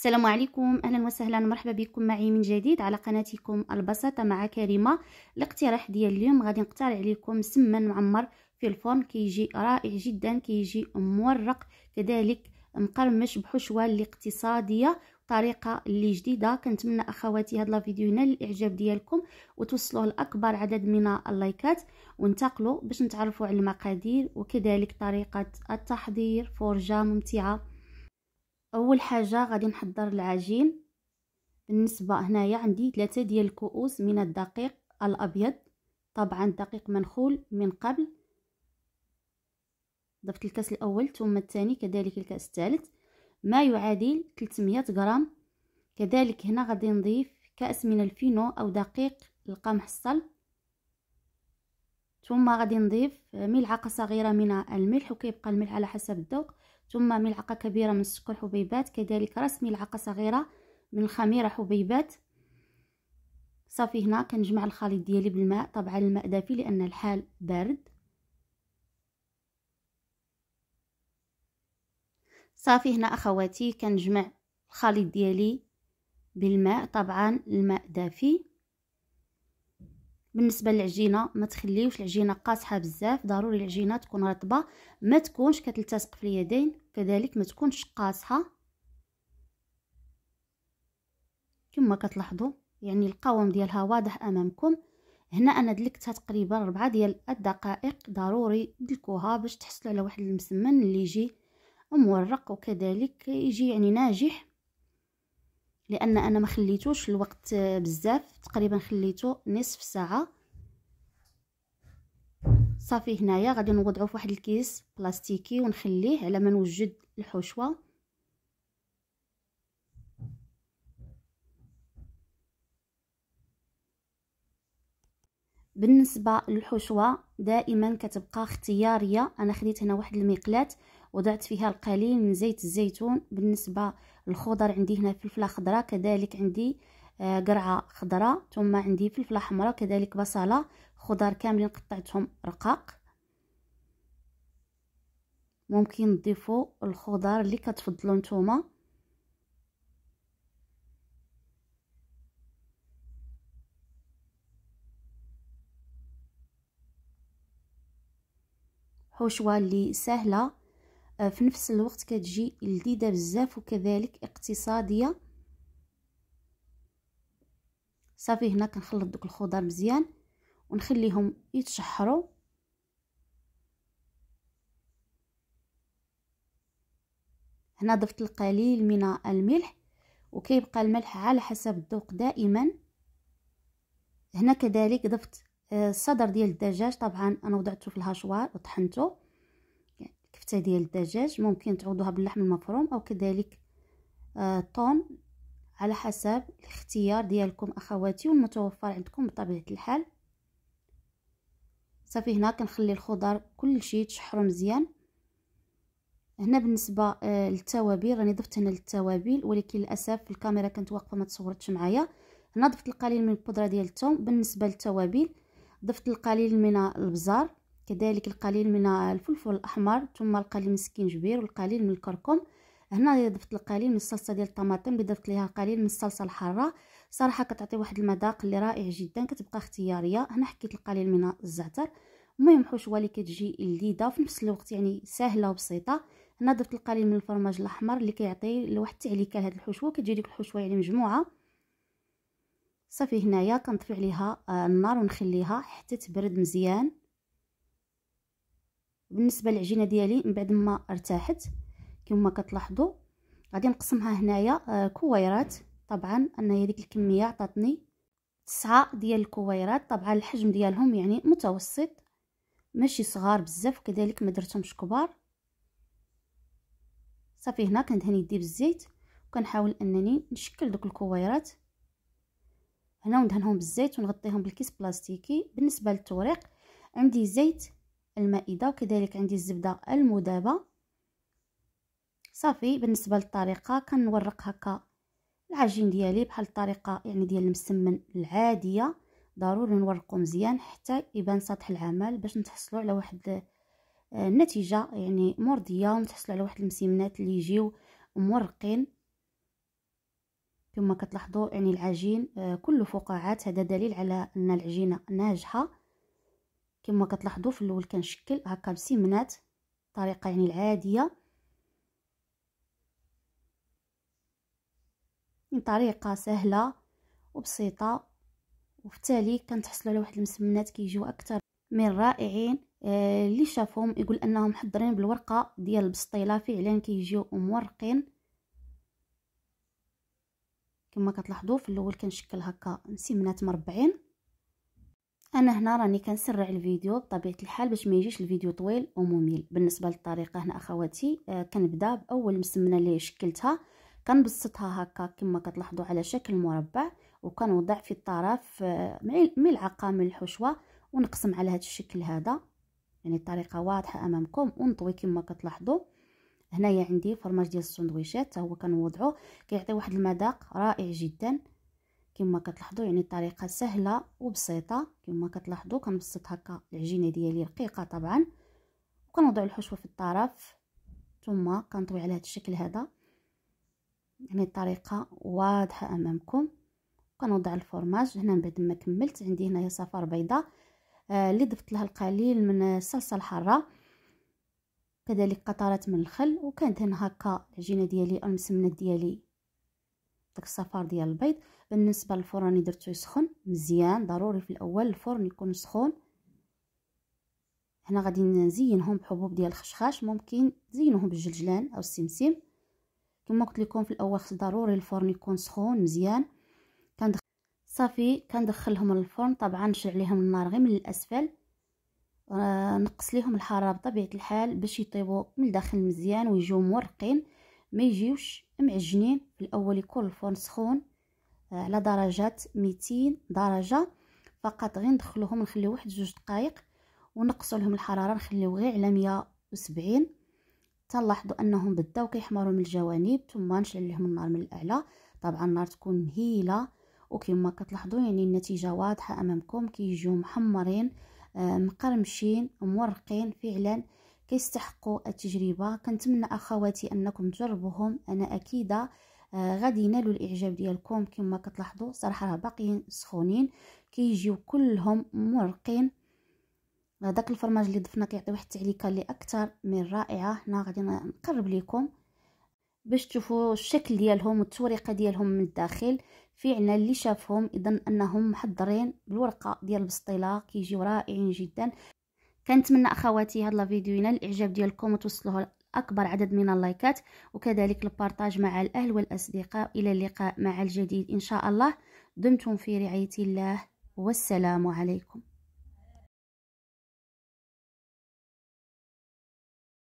السلام عليكم اهلا وسهلا مرحبا بكم معي من جديد على قناتكم البساطه مع كريمه الاقتراح ديال اليوم غادي نقترح عليكم سمن معمر في الفرن كيجي كي رائع جدا كيجي كي مورق كذلك مقرمش بحشوه اللي اقتصاديه طريقه اللي جديده كنتمنى اخواتي هاد الفيديو ينال الاعجاب ديالكم وتوصلوه لاكبر عدد من اللايكات وانتقلوا باش نتعرفوا على المقادير وكذلك طريقه التحضير فرجه ممتعه اول حاجه غادي نحضر العجين بالنسبه هنايا عندي ثلاثة ديال الكؤوس من الدقيق الابيض طبعا دقيق منخول من قبل ضفت الكاس الاول ثم الثاني كذلك الكاس الثالث ما يعادل 300 غرام كذلك هنا غادي نضيف كاس من الفينو او دقيق القمح الصلب ثم غادي نضيف ملعقه صغيره من الملح وكيبقى الملح على حسب الذوق ثم ملعقة كبيرة من السكر حبيبات كذلك رأس ملعقة صغيرة من الخميرة حبيبات صافي هنا كنجمع الخليط ديالي بالماء طبعا الماء دافي لأن الحال بارد صافي هنا أخواتي كنجمع الخليط ديالي بالماء طبعا الماء دافي بالنسبه للعجينه ما تخليوش العجينه قاصحه بزاف ضروري العجينه تكون رطبه ما تكونش كتلتصق في اليدين كذلك ما تكونش قاصحه كما كتلاحظوا يعني القوام ديالها واضح امامكم هنا انا دلكتها تقريبا ربعة ديال الدقائق ضروري دلكوها باش تحصلوا على واحد المسمن اللي يجي مورق وكذلك يجي يعني ناجح لان انا ما خليتوش الوقت آه، بزاف تقريبا خليته نصف ساعه صافي هنايا غادي نوضعو في واحد الكيس بلاستيكي ونخليه على ما نوجد الحشوه بالنسبه للحشوه دائما كتبقى اختياريه انا خديت هنا واحد المقلاه وضعت فيها القليل من زيت الزيتون بالنسبة للخضر عندي هنا فلفلة خضراء كذلك عندي آه، قرعة خضراء ثم عندي فلفلة حمراء كذلك بصلة خضار كاملين قطعتهم رقاق ممكن تضيفوا الخضر اللي كتفضلوا نتوما حشوه اللي سهله آه، في نفس الوقت كتجي لذيذه بزاف وكذلك اقتصاديه صافي هنا كنخلط دوك الخضر مزيان ونخليهم يتشحروا هنا ضفت القليل من الملح وكيبقى الملح على حسب الذوق دائما هنا كذلك ضفت آه، الصدر ديال الدجاج طبعا انا وضعته في الهشوار وطحنته كفتة ديال الدجاج ممكن تعوضوها باللحم المفروم او كذلك الطون آه، على حسب الاختيار ديالكم اخواتي والمتوفر عندكم بطبيعه الحال صافي هنا كنخلي الخضر كلشي تشحرو مزيان هنا بالنسبه آه، للتوابل راني ضفت هنا للتوابل ولكن للاسف الكاميرا كانت واقفه ما تصورتش معايا هنا ضفت القليل من البودره ديال الثوم بالنسبه للتوابل ضفت القليل من البزار كذلك القليل من الفلفل الاحمر ثم القليل من السكينجبير والقليل من الكركم هنا ضفت القليل من الصلصه ديال الطماطم ضفت ليها قليل من الصلصه الحاره صراحه كتعطي واحد المذاق اللي رائع جدا كتبقى اختياريه هنا حكيت القليل من الزعتر المهم حشوه اللي كتجي لذيذه في نفس الوقت يعني سهله وبسيطه هنا ضفت القليل من الفرماج الاحمر اللي كيعطي لواحد التعليكه لهاد الحشوه كتجي ديك الحشوه يعني مجموعه صافي هنايا كنطفي عليها آه، النار ونخليها حتى تبرد مزيان بالنسبه للعجينه ديالي من بعد ما ارتاحت كما كتلاحظوا غادي نقسمها هنايا آه، كويرات طبعا ان هي ديك الكميه عطاتني تسعة ديال الكويرات طبعا الحجم ديالهم يعني متوسط ماشي صغار بزاف كذلك ما درتهمش كبار صافي هنا كندهن يدي بالزيت وكنحاول انني نشكل دوك الكويرات هنا وندهنهم بالزيت ونغطيهم بالكيس بلاستيكي بالنسبه للتوريق عندي زيت المائدة كذلك عندي الزبدة المذابة صافي بالنسبة للطريقة كنورق هكا العجين ديالي بحال الطريقة يعني ديال المسمن العادية ضروري نورقو مزيان حتى يبان سطح العمل باش نتحصلوا على واحد النتيجة آه، يعني مرضية ونتحصلوا على واحد المسمنات اللي يجيو مورقين كما كتلاحظوا يعني العجين آه، كله فقاعات هذا دليل على ان العجينه ناجحه كما كتلاحظوا في الاول كنشكل هكا بسمنات طريقه يعني العاديه بطريقه يعني سهله وبسيطه وفي التالي كنتحصلوا على واحد المسمنات كيجيو اكثر من رائعين آه، اللي آه شافهم يقول انهم محضرين بالورقه ديال البسطيله فعلا كيجيو مورقين كما كتلاحظوا في الاول كنشكل هكا مسمنات مربعين انا هنا راني كنسرع الفيديو بطبيعه الحال باش ما يجيش الفيديو طويل وممل بالنسبه للطريقه هنا اخواتي آه كنبدا باول مسمنه اللي شكلتها كنبسطها هكا كما كتلاحظوا على شكل مربع وكنوضع في الطرف آه ملعقه من الحشوه ونقسم على هذا الشكل هذا يعني الطريقه واضحه امامكم ونطوي كما كتلاحظوا هنايا عندي فرماج ديال السندويشات هو كنوضعو كيعطي واحد المذاق رائع جدا كما كتلاحظوا يعني الطريقه سهله وبسيطه كما كتلاحظوا كنبسط هكا العجينه ديالي رقيقه طبعا وكنوضع الحشوه في الطرف ثم كنطوي على هذا الشكل هذا يعني الطريقه واضحه امامكم كنوضع الفرماج هنا من بعد ما كملت عندي هنايا صفار بيضه آه، اللي آه ضفت لها القليل من الصلصه الحاره كذلك قطرات من الخل وكانت هنا هكا العجينه ديالي او المسمنه ديالي داك الصفار ديال البيض بالنسبه للفرن درتو يسخن مزيان ضروري في الاول الفرن يكون سخون هنا غادي نزينهم بحبوب ديال الخشخاش ممكن تزينوهم بالجلجلان او السمسم كما قلت لكم في الاول ضروري الفرن يكون سخون مزيان كندخل صافي كندخلهم للفرن طبعا نشعل لهم النار غير من الاسفل آه نقص لهم الحراره بطبيعه الحال باش يطيبوا من الداخل مزيان ويجيو مورقين ما يجيوش معجنين في الاول يكون الفرن سخون على درجات 200 درجه فقط غير ندخلوهم نخليو واحد جوج دقائق ونقصوا لهم الحراره نخليو غير على 170 تنلاحظوا انهم بداو كيحمروا من الجوانب ثم نشعل لهم النار من الاعلى طبعا النار تكون مهيله وكما كتلاحظوا يعني النتيجه واضحه امامكم كيجيو محمرين آه، مقرمشين مورقين فعلا كيستحقوا التجربه كنتمنى اخواتي انكم تجربوهم انا اكيده آه غادي ينالوا الاعجاب ديالكم كما كتلاحظوا صراحه راه باقيين سخونين كيجيو كلهم مرقين داك الفرماج اللي ضفنا كيعطي واحد التعليكه اللي اكثر من رائعه هنا غادي نقرب لكم باش تشوفوا الشكل ديالهم والتوريقه ديالهم من الداخل فعلا اللي شافهم اذا انهم محضرين بالورقه ديال البسطيله كيجيو رائعين جدا كنتمنى اخواتي هاد لا فيديو ينال الاعجاب ديالكم وتوصلوه لاكبر عدد من اللايكات وكذلك البارطاج مع الاهل والاصدقاء الى اللقاء مع الجديد ان شاء الله دمتم في رعايه الله والسلام عليكم